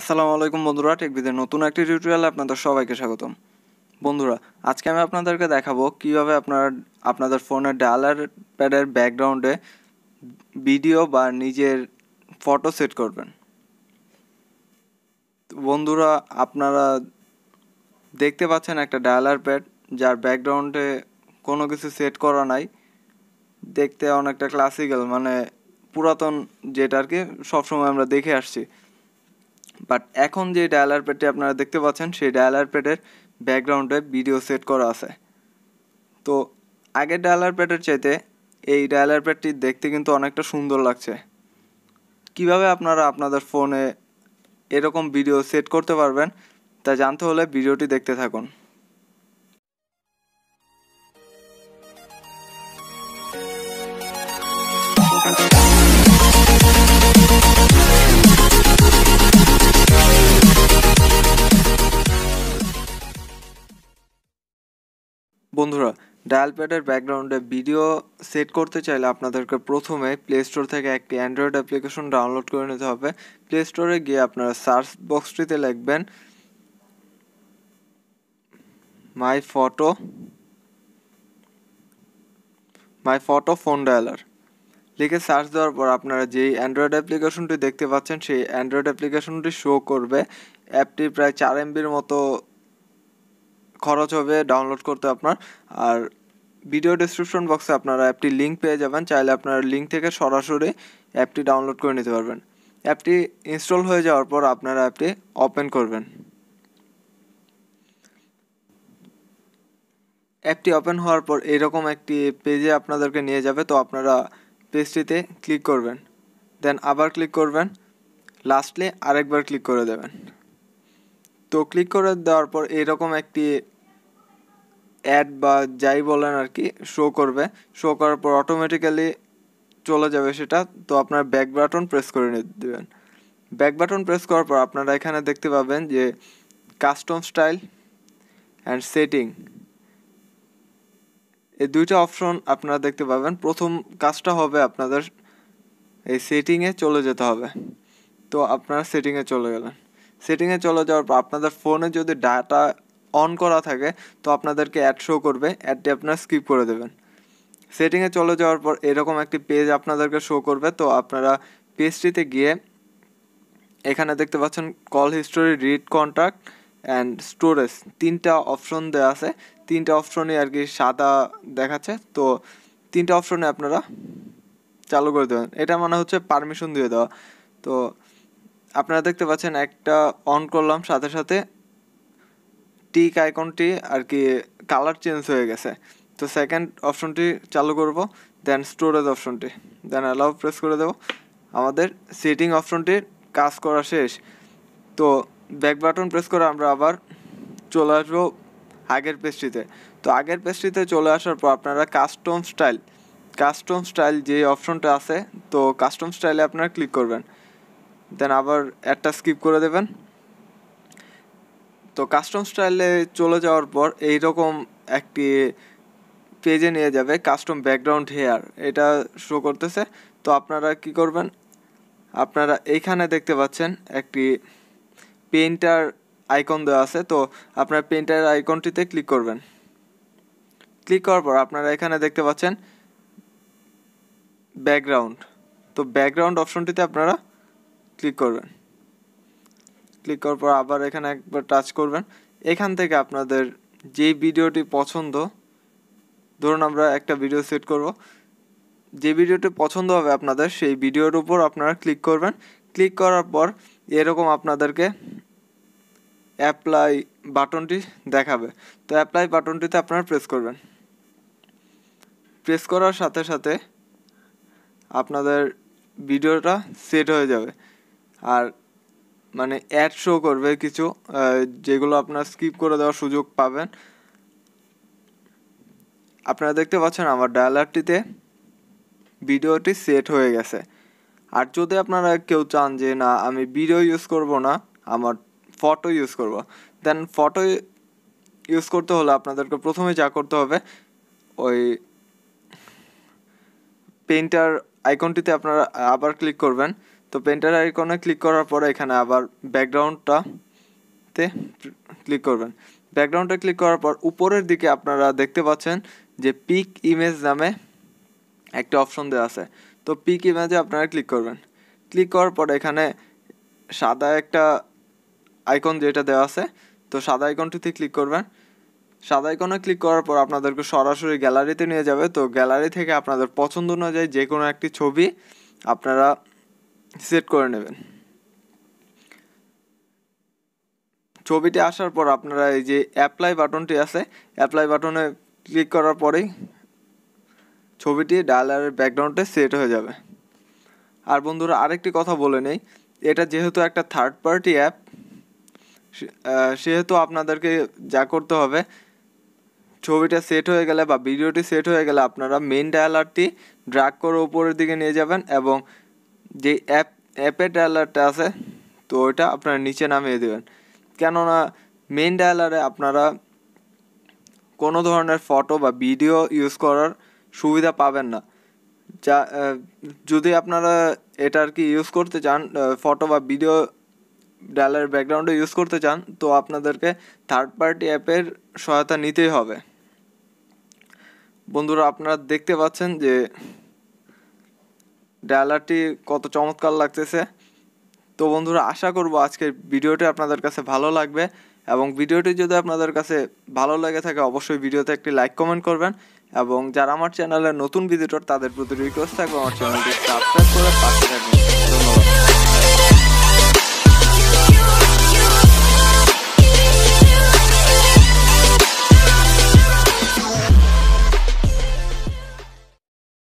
আসসালামু আলাইকুম বন্ধুরা টেকবিদের নতুন একটি টিউটোরিয়ালে আপনাদের সবাইকে স্বাগতম বন্ধুরা আজকে আমি আপনাদেরকে দেখাবো কিভাবে আপনারা আপনাদের ফোনের ডায়ালার প্যাডের ব্যাকগ্রাউন্ডে ভিডিও বা নিজের ফটো সেট করবেন বন্ধুরা আপনারা দেখতে পাচ্ছেন একটা ডায়ালার প্যাড যার ব্যাকগ্রাউন্ডে কোনো কিছু সেট করা নাই দেখতে অনেকটা ক্লাসিক্যাল মানে পুরাতন যেটা আর কি সবসময় আমরা দেখে আসছি বাট এখন যে ডায়ালার প্যাডটি আপনারা দেখতে পাচ্ছেন সেই ডায়ালার প্যাডের ব্যাকগ্রাউন্ডে ভিডিও সেট করা আছে তো আগের ডায়ালার প্যাডের চাইতে এই ডায়ালার প্যাডটি দেখতে কিন্তু অনেকটা সুন্দর লাগছে কিভাবে আপনারা আপনাদের ফোনে এরকম ভিডিও সেট করতে পারবেন তা জানতে হলে ভিডিওটি দেখতে থাকুন বন্ধুরা ডায়াল প্যাডের ব্যাকগ্রাউন্ডে ভিডিও সেট করতে চাইলে আপনাদেরকে প্রথমে প্লে স্টোর থেকে একটি অ্যান্ড্রয়েড অ্যাপ্লিকেশন ডাউনলোড করে নিতে হবে প্লে স্টোরে গিয়ে আপনারা সার্চ বক্সটিতে লিখবেন my photo my photo phone dialer লিখে সার্চ দেওয়ার পর আপনারা যেই অ্যান্ড্রয়েড অ্যাপ্লিকেশনটি দেখতে পাচ্ছেন সেই অ্যান্ড্রয়েড অ্যাপ্লিকেশনটি শো করবে অ্যাপটি প্রায় চার এমবির মতো খরচ হবে ডাউনলোড করতে আপনার আর ভিডিও ডিসক্রিপশন বক্সে আপনারা অ্যাপটি লিঙ্ক পেয়ে যাবেন চাইলে আপনারা লিঙ্ক থেকে সরাসরি অ্যাপটি ডাউনলোড করে নিতে পারবেন অ্যাপটি ইনস্টল হয়ে যাওয়ার পর আপনারা অ্যাপটি ওপেন করবেন অ্যাপটি ওপেন হওয়ার পর এরকম একটি পেজে আপনাদেরকে নিয়ে যাবে তো আপনারা পেজটিতে ক্লিক করবেন দেন আবার ক্লিক করবেন লাস্টলি আরেকবার ক্লিক করে দেবেন তো ক্লিক করে দেওয়ার পর এরকম একটি অ্যাড বা যাই বলেন আর কি শো করবে শো করার পর অটোমেটিক্যালি চলে যাবে সেটা তো আপনার ব্যাক বাটন প্রেস করে দেবেন ব্যাক বাটন প্রেস করার পর আপনারা এখানে দেখতে পাবেন যে কাস্টম স্টাইল অ্যান্ড সেটিং এই দুইটা অপশন আপনারা দেখতে পাবেন প্রথম কাজটা হবে আপনাদের এই সেটিংয়ে চলে যেতে হবে তো আপনারা সেটিংয়ে চলে গেলেন সেটিংয়ে চলে যাওয়ার পর আপনাদের ফোনে যদি ডাটা অন করা থাকে তো আপনাদেরকে অ্যাড শো করবে অ্যাডটি আপনার স্কিপ করে দেবেন সেটিংয়ে চলে যাওয়ার পর এরকম একটি পেজ আপনাদেরকে শো করবে তো আপনারা পেজটিতে গিয়ে এখানে দেখতে পাচ্ছেন call history read contact and storage তিনটা অপশন দেওয়া আছে তিনটা অপশনে আর কি সাদা দেখাচ্ছে তো তিনটা অপশনে আপনারা চালু করে দেবেন এটা মানে হচ্ছে পারমিশন দিয়ে দেওয়া তো আপনারা দেখতে পাচ্ছেন একটা অন করলাম সাথে সাথে টিক আইকনটি আর কি কালার চেঞ্জ হয়ে গেছে তো সেকেন্ড অপশনটি চালু করব দেন স্টোরেজ অপশনটি দেন অ্যালাউ প্রেস করে দেব আমাদের সেটিং অপশনটির কাজ করা শেষ তো ব্যাক বাটন প্রেস করে আমরা আবার চলে আসবো আগের পেস্ট্রিতে তো আগের পেস্ট্রিতে চলে আসার পর আপনারা কাস্টম স্টাইল কাস্টম স্টাইল যে অপশনটা আছে তো কাস্টম স্টাইলে আপনারা ক্লিক করবেন দেন আবার একটা স্কিপ করে দেবেন তো কাস্টম স্টাইলে চলে যাওয়ার পর এইরকম একটি পেজে নিয়ে যাবে কাস্টম ব্যাকগ্রাউন্ড হেয়ার এটা শো করতেছে তো আপনারা কি করবেন আপনারা এইখানে দেখতে পাচ্ছেন একটি পেন্টার আইকন দেওয়া আছে তো আপনার পেন্টার আইকনটিতে ক্লিক করবেন ক্লিক করার পর আপনারা এখানে দেখতে পাচ্ছেন ব্যাকগ্রাউন্ড তো ব্যাকগ্রাউন্ড অপশনটিতে আপনারা ক্লিক করবেন ক্লিক করার পর আবার এখানে একবার টাচ করবেন এখান থেকে আপনাদের যেই ভিডিওটি পছন্দ ধরুন আমরা একটা ভিডিও সেট করব যে ভিডিওটি পছন্দ হবে আপনাদের সেই ভিডিওর উপর আপনারা ক্লিক করবেন ক্লিক করার পর এরকম আপনাদেরকে অ্যাপ্লাই বাটনটি দেখাবে তো অ্যাপ্লাই বাটনটিতে আপনারা প্রেস করবেন প্রেস করার সাথে সাথে আপনাদের ভিডিওটা সেট হয়ে যাবে আর মানে অ্যাড শো করবে কিছু যেগুলো আপনার স্কিপ করে দেওয়ার সুযোগ পাবেন আপনারা দেখতে পাচ্ছেন আমার ডায়ালারটিতে ভিডিওটি সেট হয়ে গেছে আর যদি আপনারা কেউ চান যে না আমি ভিডিও ইউজ করব না আমার ফটো ইউজ করব দেন ফটো ইউজ করতে হলে আপনাদেরকে প্রথমে যা করতে হবে ওই পেন্টার আইকনটিতে আপনারা আবার ক্লিক করবেন তো পেন্টার আইকনে ক্লিক করার পরে এখানে আবার ব্যাকগ্রাউন্ডটাতে ক্লিক করবেন ব্যাকগ্রাউন্ডটা ক্লিক করার পর উপরের দিকে আপনারা দেখতে পাচ্ছেন যে পিক ইমেজ নামে একটা অপশন দেওয়া আছে তো পিক ইমেজে আপনারা ক্লিক করবেন ক্লিক করার পর এখানে সাদা একটা আইকন যেটা দেওয়া আছে তো সাদা আইকনটিতে ক্লিক করবেন সাদা আইকনে ক্লিক করার পর আপনাদেরকে সরাসরি গ্যালারিতে নিয়ে যাবে তো গ্যালারি থেকে আপনাদের পছন্দ অনুযায়ী যে কোনো একটি ছবি আপনারা সেট করে নেবেন ছবিটি আসার পর আপনারা এই যে অ্যাপ্লাই বাটনটি আছে অ্যাপ্লাই বাটনে ক্লিক করার পরেই ছবিটি ডায়ালারের ব্যাকগ্রাউন্ডে সেট হয়ে যাবে আর বন্ধুরা আরেকটি কথা বলে নেই এটা যেহেতু একটা থার্ড পার্টি অ্যাপ সেহেতু আপনাদেরকে যা করতে হবে ছবিটা সেট হয়ে গেলে বা ভিডিওটি সেট হয়ে গেলে আপনারা মেন ডায়ালারটি ড্রাগ করে উপরের দিকে নিয়ে যাবেন এবং যে অ্যাপ অ্যাপে ডায়ালারটা আছে তো ওইটা আপনারা নিচে নামিয়ে দেবেন কেননা মেন ডায়ালারে আপনারা কোনো ধরনের ফটো বা ভিডিও ইউজ করার সুবিধা পাবেন না যা যদি আপনারা এটা আর কি ইউজ করতে চান ফটো বা ভিডিও ডায়ালারের ব্যাকগ্রাউন্ডে ইউজ করতে চান তো আপনাদেরকে থার্ড পার্টি অ্যাপের সহায়তা নিতেই হবে বন্ধুরা আপনারা দেখতে পাচ্ছেন যে ডায়ালারটি কত চমৎকার লাগতেছে তো বন্ধুরা আশা করব আজকের ভিডিওটি আপনাদের কাছে ভালো লাগবে এবং ভিডিওটি যদি আপনাদের কাছে ভালো লাগে থাকে অবশ্যই ভিডিওতে একটি লাইক কমেন্ট করবেন এবং যারা আমার চ্যানেলে নতুন ভিজিটর তাদের প্রতি রিকোয়েস্ট থাকবে আমার চ্যানেলটি সাবস্ক্রাইব করে পাশে থাকবেন ধন্যবাদ